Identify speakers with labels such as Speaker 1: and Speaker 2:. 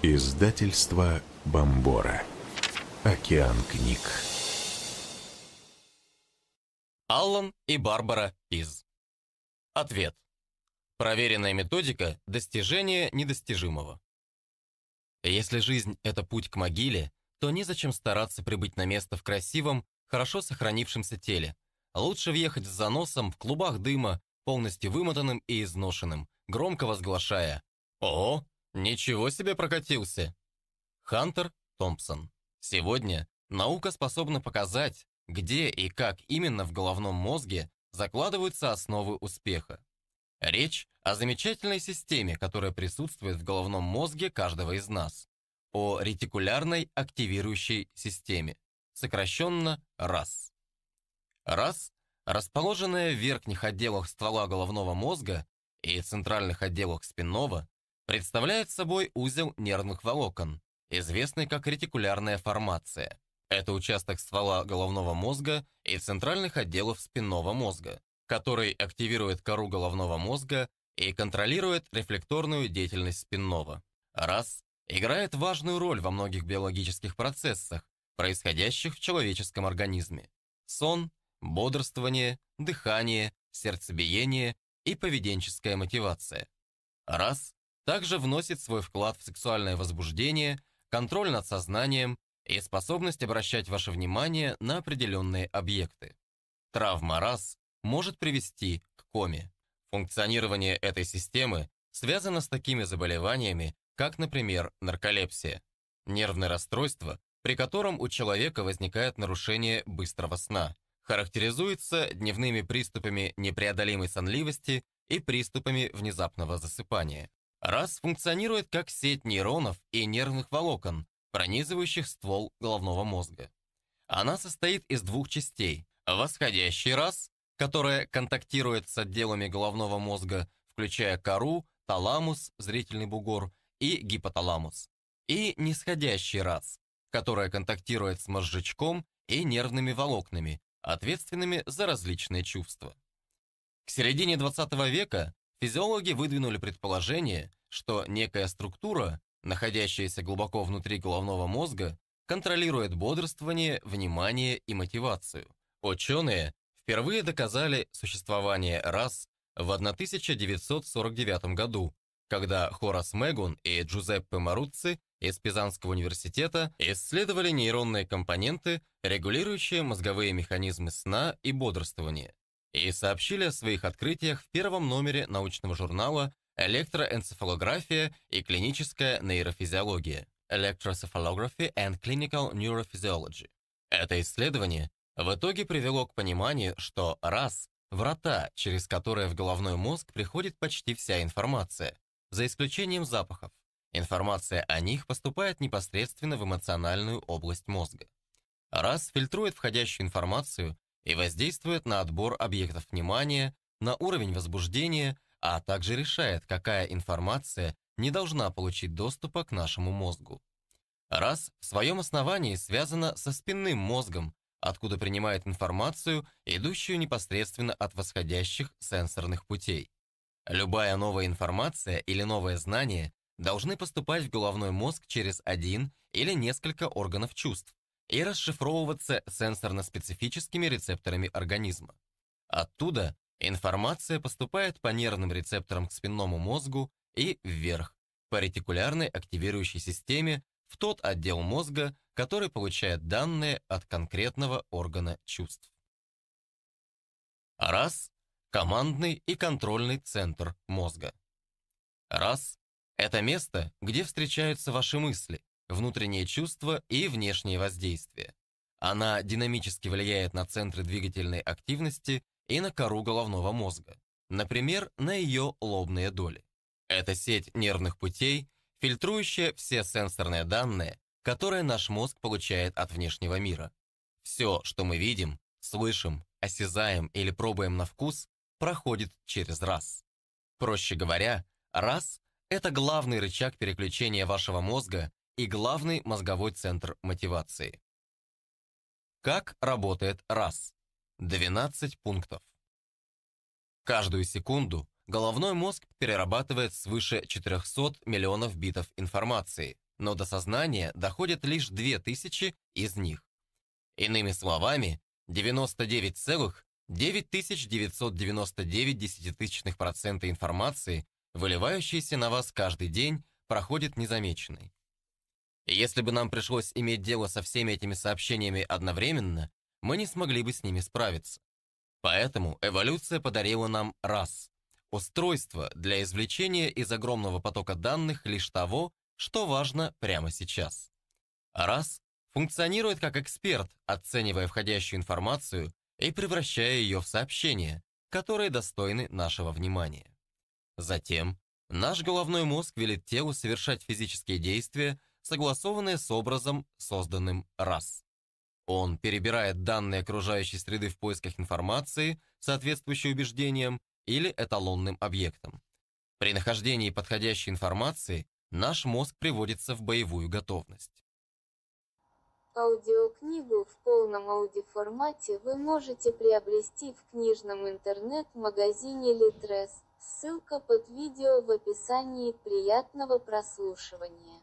Speaker 1: Издательство Бомбора. Океан книг. Аллан и Барбара из. Ответ. Проверенная методика достижения недостижимого. Если жизнь – это путь к могиле, то незачем стараться прибыть на место в красивом, хорошо сохранившемся теле. Лучше въехать с заносом в клубах дыма, полностью вымотанным и изношенным, громко возглашая «О, Ничего себе прокатился! Хантер Томпсон. Сегодня наука способна показать, где и как именно в головном мозге закладываются основы успеха. Речь о замечательной системе, которая присутствует в головном мозге каждого из нас, о ретикулярной активирующей системе, сокращенно РАС. РАС, расположенная в верхних отделах ствола головного мозга и центральных отделах спинного, представляет собой узел нервных волокон, известный как ретикулярная формация. Это участок ствола головного мозга и центральных отделов спинного мозга, который активирует кору головного мозга и контролирует рефлекторную деятельность спинного. Раз играет важную роль во многих биологических процессах, происходящих в человеческом организме. Сон, бодрствование, дыхание, сердцебиение и поведенческая мотивация. Раз также вносит свой вклад в сексуальное возбуждение, контроль над сознанием и способность обращать ваше внимание на определенные объекты. Травма раз может привести к коме. Функционирование этой системы связано с такими заболеваниями, как, например, нарколепсия, нервное расстройство, при котором у человека возникает нарушение быстрого сна, характеризуется дневными приступами непреодолимой сонливости и приступами внезапного засыпания. Раз функционирует как сеть нейронов и нервных волокон, пронизывающих ствол головного мозга. Она состоит из двух частей. Восходящий раз, которая контактирует с отделами головного мозга, включая кору, таламус, зрительный бугор и гипоталамус. И нисходящий раз, которая контактирует с мозжечком и нервными волокнами, ответственными за различные чувства. К середине 20 века физиологи выдвинули предположение, что некая структура, находящаяся глубоко внутри головного мозга, контролирует бодрствование, внимание и мотивацию. Ученые впервые доказали существование рас в 1949 году, когда Хорас Мегун и Джузеппе Маруцци из Пизанского университета исследовали нейронные компоненты, регулирующие мозговые механизмы сна и бодрствования, и сообщили о своих открытиях в первом номере научного журнала электроэнцефалография и клиническая нейрофизиология, Electrocephalography and Clinical Neurophysiology. Это исследование в итоге привело к пониманию, что раз – врата, через которые в головной мозг приходит почти вся информация, за исключением запахов. Информация о них поступает непосредственно в эмоциональную область мозга. Раз фильтрует входящую информацию и воздействует на отбор объектов внимания, на уровень возбуждения – а также решает, какая информация не должна получить доступа к нашему мозгу. Раз в своем основании связано со спинным мозгом, откуда принимает информацию, идущую непосредственно от восходящих сенсорных путей. Любая новая информация или новое знание должны поступать в головной мозг через один или несколько органов чувств и расшифровываться сенсорно-специфическими рецепторами организма. Оттуда Информация поступает по нервным рецепторам к спинному мозгу и вверх, по ретикулярной активирующей системе в тот отдел мозга, который получает данные от конкретного органа чувств. РАС – командный и контрольный центр мозга. РАС – это место, где встречаются ваши мысли, внутренние чувства и внешние воздействия. Она динамически влияет на центры двигательной активности и на кору головного мозга, например, на ее лобные доли. Это сеть нервных путей, фильтрующая все сенсорные данные, которые наш мозг получает от внешнего мира. Все, что мы видим, слышим, осязаем или пробуем на вкус, проходит через раз. Проще говоря, раз – это главный рычаг переключения вашего мозга и главный мозговой центр мотивации. Как работает раз? 12 пунктов. Каждую секунду головной мозг перерабатывает свыше 400 миллионов битов информации, но до сознания доходят лишь 2000 из них. Иными словами, 99,9999% информации, выливающейся на вас каждый день, проходит незамеченной. Если бы нам пришлось иметь дело со всеми этими сообщениями одновременно, мы не смогли бы с ними справиться. Поэтому эволюция подарила нам раз – устройство для извлечения из огромного потока данных лишь того, что важно прямо сейчас. Раз функционирует как эксперт, оценивая входящую информацию и превращая ее в сообщения, которые достойны нашего внимания. Затем наш головной мозг велит телу совершать физические действия, согласованные с образом, созданным раз. Он перебирает данные окружающей среды в поисках информации, соответствующей убеждениям или эталонным объектам. При нахождении подходящей информации наш мозг приводится в боевую готовность. Аудиокнигу в полном аудиоформате вы можете приобрести в книжном интернет-магазине Литрес. Ссылка под видео в описании. Приятного прослушивания.